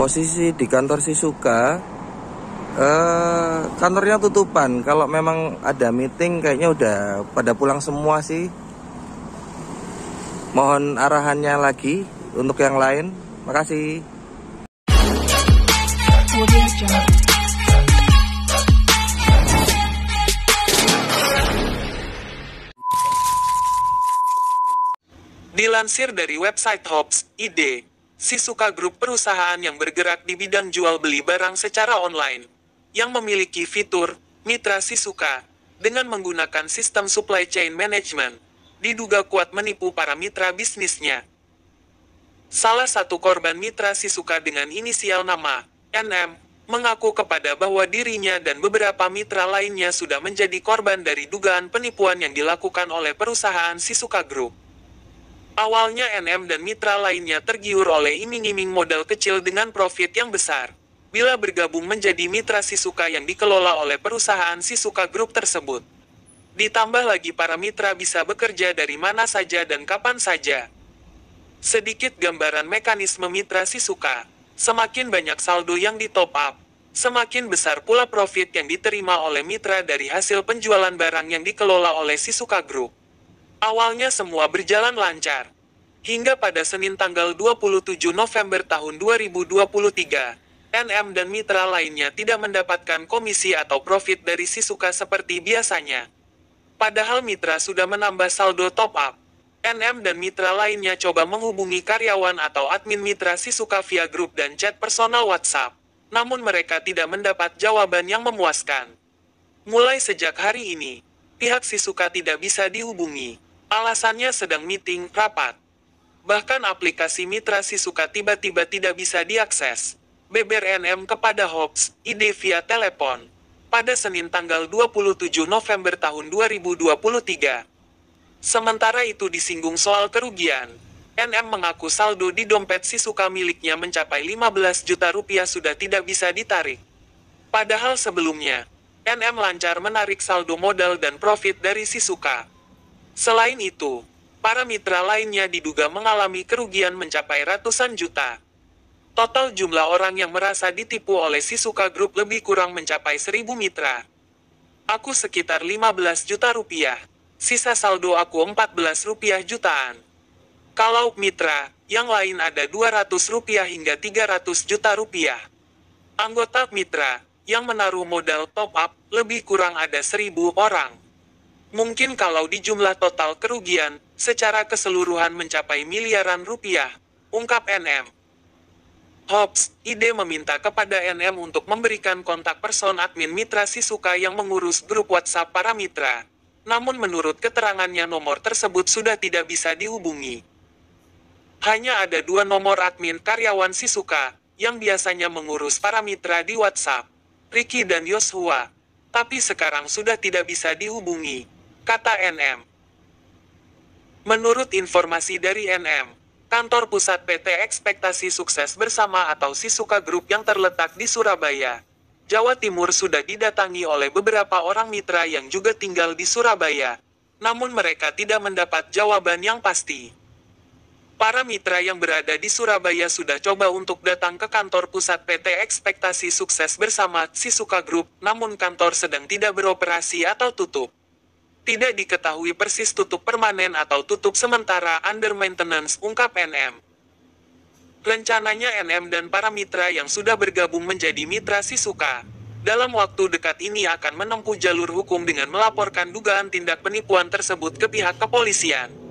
posisi di kantor Sisuka eh, kantornya tutupan kalau memang ada meeting kayaknya udah pada pulang semua sih mohon arahannya lagi untuk yang lain makasih Dilansir dari website Hops, ID, Sisuka Group perusahaan yang bergerak di bidang jual beli barang secara online, yang memiliki fitur mitra Sisuka dengan menggunakan sistem supply chain management, diduga kuat menipu para mitra bisnisnya. Salah satu korban mitra Sisuka dengan inisial nama NM mengaku kepada bahwa dirinya dan beberapa mitra lainnya sudah menjadi korban dari dugaan penipuan yang dilakukan oleh perusahaan Sisuka Group. Awalnya NM dan mitra lainnya tergiur oleh iming-iming modal kecil dengan profit yang besar. Bila bergabung menjadi mitra Sisuka yang dikelola oleh perusahaan Sisuka Group tersebut. Ditambah lagi para mitra bisa bekerja dari mana saja dan kapan saja. Sedikit gambaran mekanisme mitra Sisuka. Semakin banyak saldo yang ditop up, semakin besar pula profit yang diterima oleh mitra dari hasil penjualan barang yang dikelola oleh Sisuka Group. Awalnya semua berjalan lancar. Hingga pada Senin tanggal 27 November tahun 2023, NM dan mitra lainnya tidak mendapatkan komisi atau profit dari Sisuka seperti biasanya. Padahal mitra sudah menambah saldo top up. NM dan mitra lainnya coba menghubungi karyawan atau admin mitra Sisuka via grup dan chat personal WhatsApp. Namun mereka tidak mendapat jawaban yang memuaskan. Mulai sejak hari ini, pihak Sisuka tidak bisa dihubungi. Alasannya sedang meeting rapat. Bahkan aplikasi mitra Sisuka tiba-tiba tidak bisa diakses. Beber NM kepada Hobbs, ide via telepon. Pada Senin tanggal 27 November tahun 2023. Sementara itu disinggung soal kerugian. NM mengaku saldo di dompet Sisuka miliknya mencapai 15 juta rupiah sudah tidak bisa ditarik. Padahal sebelumnya, NM lancar menarik saldo modal dan profit dari Sisuka. Selain itu, para mitra lainnya diduga mengalami kerugian mencapai ratusan juta. Total jumlah orang yang merasa ditipu oleh Sisuka Group lebih kurang mencapai seribu mitra. Aku sekitar 15 juta rupiah. Sisa saldo aku 14 rupiah jutaan. Kalau mitra, yang lain ada 200 rupiah hingga 300 juta rupiah. Anggota mitra, yang menaruh modal top up, lebih kurang ada seribu orang. Mungkin kalau di jumlah total kerugian, secara keseluruhan mencapai miliaran rupiah, ungkap NM. Hops, ide meminta kepada NM untuk memberikan kontak person admin mitra Sisuka yang mengurus grup WhatsApp para mitra. Namun menurut keterangannya nomor tersebut sudah tidak bisa dihubungi. Hanya ada dua nomor admin karyawan Sisuka, yang biasanya mengurus para mitra di WhatsApp, Ricky dan Yoshua, Tapi sekarang sudah tidak bisa dihubungi kata NM. Menurut informasi dari NM, kantor pusat PT Ekspektasi Sukses Bersama atau Sisuka Group yang terletak di Surabaya, Jawa Timur sudah didatangi oleh beberapa orang mitra yang juga tinggal di Surabaya, namun mereka tidak mendapat jawaban yang pasti. Para mitra yang berada di Surabaya sudah coba untuk datang ke kantor pusat PT Ekspektasi Sukses bersama Sisuka Group, namun kantor sedang tidak beroperasi atau tutup. Tidak diketahui persis tutup permanen atau tutup sementara under maintenance, ungkap NM. Rencananya NM dan para mitra yang sudah bergabung menjadi mitra Sisuka, dalam waktu dekat ini akan menempuh jalur hukum dengan melaporkan dugaan tindak penipuan tersebut ke pihak kepolisian.